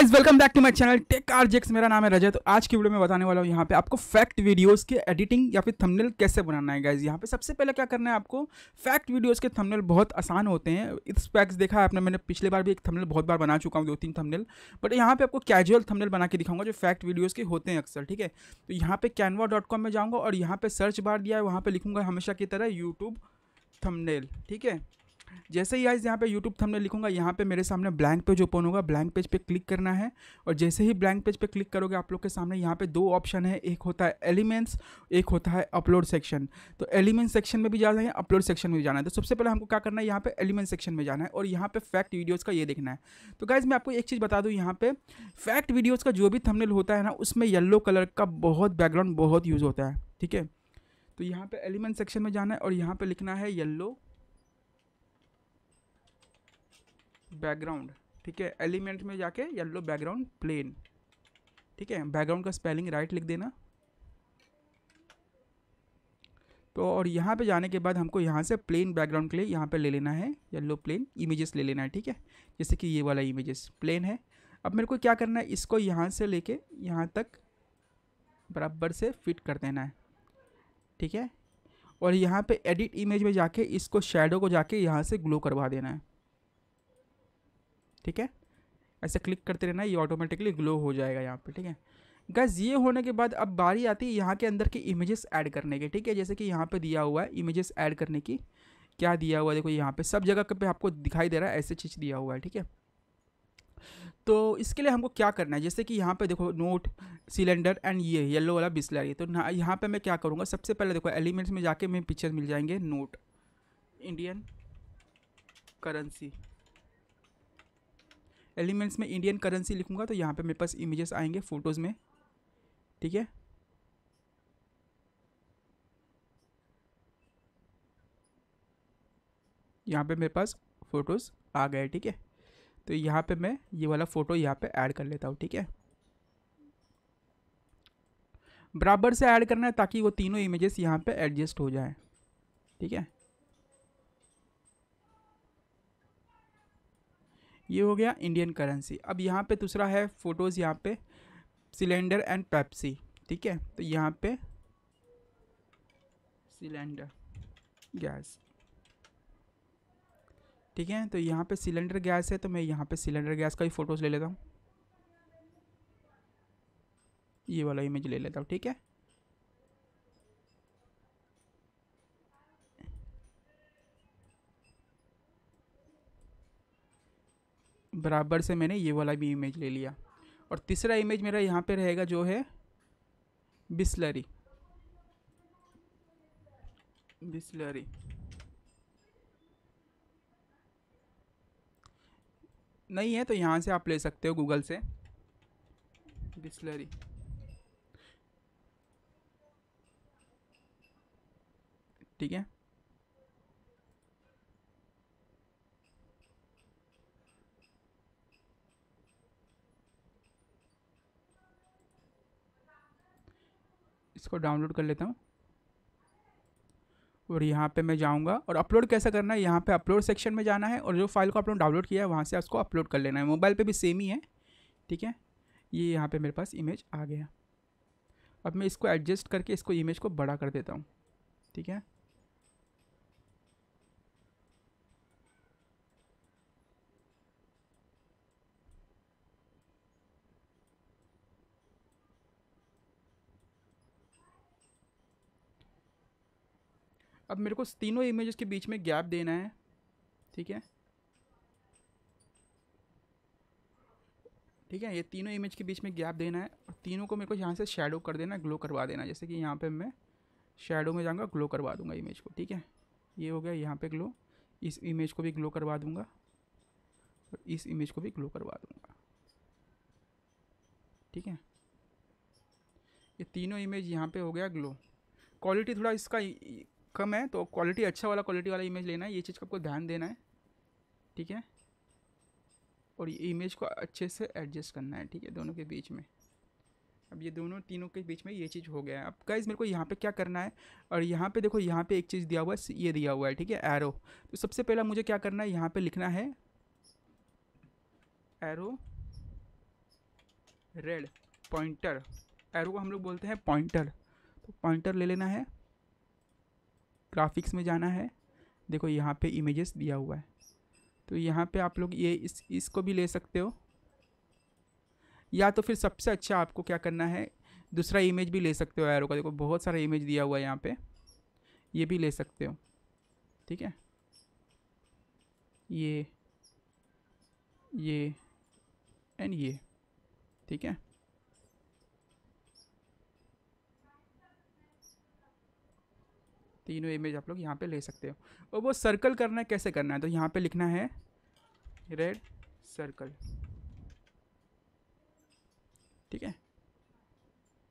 guys welcome back to my channel Tech R Jacks मेरा नाम है रजत तो आज की वीडियो में बताने वाला हूँ यहाँ पे आपको फैक्ट वीडियोस के एडिटिंग या फिर थंबनेल कैसे बनाना है गाइस यहाँ पे सबसे पहले क्या करना है आपको फैक्ट वीडियोस के थंबनेल बहुत आसान होते हैं इस पैक्स देखा है आपने मैंने पिछले बार भी एक थंबनेल बहुत बार बना चुका हूँ दो तीन थमनेल बट यहाँ पे आपको कैजुअल थमनेल बना के दिखाऊंगा जो फैक्ट वीडियोज़ के होते हैं अक्सर ठीक है तो यहाँ पे कैनवा में जाऊँगा और यहाँ पर सर्च बार दिया है वहाँ पर लिखूंगा हमेशा की तरह यूट्यूब थमनेल ठीक है जैसे ही आज यहाँ पे यूट्यूब थंबने लिखूंगा यहाँ पे मेरे सामने ब्लैंक पेज ओपन होगा ब्लैंक पेज पे क्लिक करना है और जैसे ही ब्लैंक पेज पे क्लिक करोगे आप लोग के सामने यहाँ पे दो ऑप्शन है एक होता है एलिमेंट्स एक होता है अपलोड सेक्शन तो एलिमेंट सेक्शन में भी जाना है अपलोड सेक्शन में भी जाना है तो सबसे पहले हमको क्या करना है यहाँ पे एलिमेंट सेक्शन में जाना है और यहाँ पे फैक्ट वीडियोज़ का ये देखना है तो गाइज मैं आपको एक चीज़ बता दूँ यहाँ पे फैक्ट वीडियोज़ का जो भी थंबनेल होता है ना उसमें येलो कलर का बहुत बैकग्राउंड बहुत यूज़ होता है ठीक है तो यहाँ पे एलिमेंट सेक्शन में जाना है और यहाँ पे लिखना है येल्लो बैकग्राउंड ठीक है एलिमेंट में जाके येलो बैकग्राउंड प्लेन ठीक है बैकग्राउंड का स्पेलिंग राइट लिख देना तो और यहाँ पे जाने के बाद हमको यहाँ से प्लेन बैकग्राउंड के लिए यहाँ पे ले लेना है येलो प्लेन इमेजेस ले लेना है ठीक है जैसे कि ये वाला इमेजेस प्लेन है अब मेरे को क्या करना है इसको यहाँ से लेके यहाँ तक बराबर से फिट कर देना है ठीक है और यहाँ पे एडिट इमेज में जाके इसको शेडो को जाके यहाँ से ग्लो करवा देना है ठीक है ऐसे क्लिक करते रहना ये ऑटोमेटिकली ग्लो हो जाएगा यहाँ पे ठीक है गैस ये होने के बाद अब बारी आती है यहाँ के अंदर की इमेजेस ऐड करने के ठीक है जैसे कि यहाँ पे दिया हुआ है इमेजेस ऐड करने की क्या दिया हुआ है देखो यहाँ पे सब जगह पे आपको दिखाई दे रहा है ऐसे चीज़ दिया हुआ है ठीक है तो इसके लिए हमको क्या करना है जैसे कि यहाँ पे देखो नोट सिलेंडर एंड ये येलो वाला बिस्लरी तो यहाँ पर मैं क्या करूँगा सबसे पहले देखो एलिमेंट्स में जाके मेरे पिक्चर मिल जाएंगे नोट इंडियन करेंसी एलिमेंट्स में इंडियन करेंसी लिखूंगा तो यहाँ पे मेरे पास इमेजेस आएंगे फ़ोटोज़ में ठीक है यहाँ पे मेरे पास फ़ोटोज़ आ गए ठीक है तो यहाँ पे मैं ये वाला फ़ोटो यहाँ पे ऐड कर लेता हूँ ठीक है बराबर से ऐड करना है ताकि वो तीनों इमेजेस यहाँ पे एडजस्ट हो जाए ठीक है ये हो गया इंडियन करेंसी अब यहाँ पे दूसरा है फ़ोटोज़ यहाँ पे सिलेंडर एंड पेप्सी ठीक है तो यहाँ पे सिलेंडर गैस ठीक है तो यहाँ पे सिलेंडर गैस है तो मैं यहाँ पे सिलेंडर गैस का ही फ़ोटोज़ ले लेता हूँ ये वाला इमेज ले लेता हूँ ठीक है बराबर से मैंने ये वाला भी इमेज ले लिया और तीसरा इमेज मेरा यहाँ पे रहेगा जो है बिस्लरी बिस्लरी नहीं है तो यहाँ से आप ले सकते हो गूगल से बिस्लरी ठीक है इसको डाउनलोड कर लेता हूँ और यहाँ पे मैं जाऊँगा और अपलोड कैसे करना है यहाँ पे अपलोड सेक्शन में जाना है और जो फाइल को आपने डाउनलोड किया है वहाँ से उसको अपलोड कर लेना है मोबाइल पे भी सेम ही है ठीक है ये यहाँ पे मेरे पास इमेज आ गया अब मैं इसको एडजस्ट करके इसको इमेज को बड़ा कर देता हूँ ठीक है अब मेरे को तीनों इमेजेस के बीच में गैप देना है ठीक है ठीक है ये तीनों इमेज के बीच में गैप देना है और तीनों को मेरे को यहाँ से शेडो कर देना है ग्लो करवा देना जैसे कि यहाँ पे मैं शेडो में जाऊँगा ग्लो करवा दूँगा इमेज को ठीक है ये हो गया यहाँ पे ग्लो इस इमेज को भी ग्लो करवा दूँगा और इस इमेज को भी ग्लो करवा दूँगा ठीक है ये तीनों इमेज यहाँ पे हो गया ग्लो क्वालिटी थोड़ा इसका कम है तो क्वालिटी अच्छा वाला क्वालिटी वाला इमेज लेना है ये चीज़ का आपको ध्यान देना है ठीक है और ये इमेज को अच्छे से एडजस्ट करना है ठीक है दोनों के बीच में अब ये दोनों तीनों के बीच में ये चीज़ हो गया है अब गाइज मेरे को यहाँ पे क्या करना है और यहाँ पे देखो यहाँ पे एक चीज़ दिया हुआ है ये दिया हुआ है ठीक है एरो तो सबसे पहला मुझे क्या करना है यहाँ पे लिखना है एरो रेड पॉइंटर एरो को हम लोग बोलते हैं पॉइंटर तो पॉइंटर ले लेना है ग्राफिक्स में जाना है देखो यहाँ पे इमेजेस दिया हुआ है तो यहाँ पे आप लोग ये इस इसको भी ले सकते हो या तो फिर सबसे अच्छा आपको क्या करना है दूसरा इमेज भी ले सकते हो एरो का देखो बहुत सारा इमेज दिया हुआ है यहाँ पे ये भी ले सकते हो ठीक है ये ये एंड ये ठीक है तीनों इमेज आप लोग यहाँ पे ले सकते हो और वो सर्कल करना है कैसे करना है तो यहाँ पे लिखना है रेड सर्कल ठीक है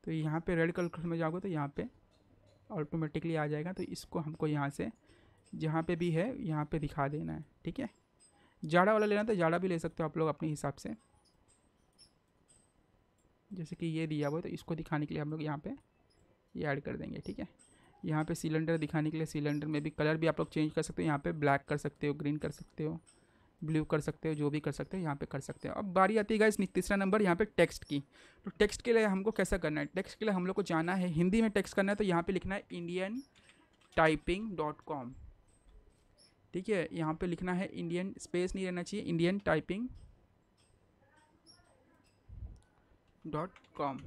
तो यहाँ पे रेड कलर में जाओगे तो यहाँ पे ऑटोमेटिकली आ जाएगा तो इसको हमको यहाँ से जहाँ पे भी है यहाँ पे दिखा देना है ठीक है जाड़ा वाला लेना तो जाड़ा भी ले सकते हो आप लोग अपने हिसाब से जैसे कि ये दिया हुआ है तो इसको दिखाने के लिए हम लोग यहाँ पे ये ऐड कर देंगे ठीक है यहाँ पे सिलेंडर दिखाने के लिए सिलेंडर में भी कलर भी आप लोग चेंज कर सकते हो यहाँ पे ब्लैक कर सकते हो ग्रीन कर सकते हो ब्लू कर सकते हो जो भी कर सकते हो यहाँ पे कर सकते हो अब बारी आती है इस तीसरा नंबर यहाँ पे टेक्स्ट की तो टेक्स्ट के लिए हमको कैसा करना है टेक्स्ट के लिए हम लोग को जाना है हिंदी में टेक्स्ट करना है तो यहाँ पर लिखना है इंडियन टाइपिंग डॉट कॉम ठीक है यहाँ पर लिखना है इंडियन स्पेस नहीं रहना चाहिए इंडियन टाइपिंग डॉट कॉम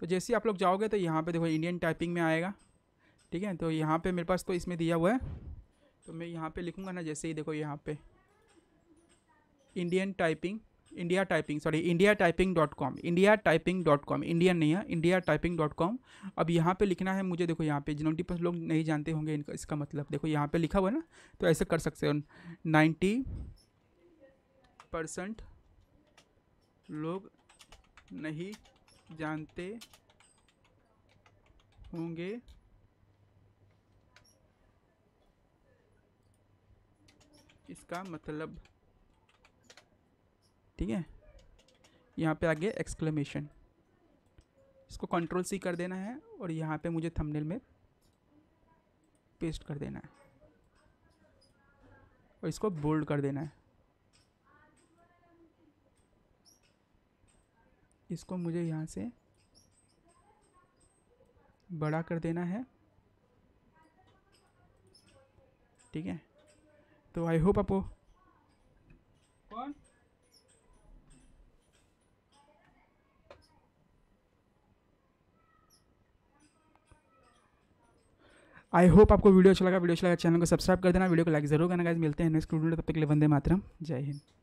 तो जैसे आप लोग जाओगे तो यहाँ पे देखो इंडियन टाइपिंग में आएगा ठीक है तो यहाँ पे मेरे पास तो इसमें दिया हुआ है तो मैं यहाँ पे लिखूँगा ना जैसे ही देखो यहाँ पे Indian typing India typing sorry India typing dot com India typing dot com Indian नहीं है इंडिया टाइपिंग डॉट कॉम अब यहाँ पे लिखना है मुझे देखो यहाँ पे जिनोटी पर लोग नहीं जानते होंगे इनका इसका मतलब देखो यहाँ पे लिखा हुआ है ना तो ऐसे कर सकते हो नाइन्टी परसेंट लोग नहीं जानते होंगे इसका मतलब ठीक है यहाँ पे आगे एक्सक्लेमेशन इसको कंट्रोल सी कर देना है और यहाँ पे मुझे थंबनेल में पेस्ट कर देना है और इसको बोल्ड कर देना है इसको मुझे यहाँ से बड़ा कर देना है ठीक है तो आई होप आपको कौन आई होप आपको वीडियो अच्छा लगा वीडियो अच्छा लगा चैनल को सब्सक्राइब कर देना वीडियो को लाइक जरूर करना गाइज मिलते हैं नेक्स्ट वीडियो तब तक के लिए वंदे मातरम जय हिंद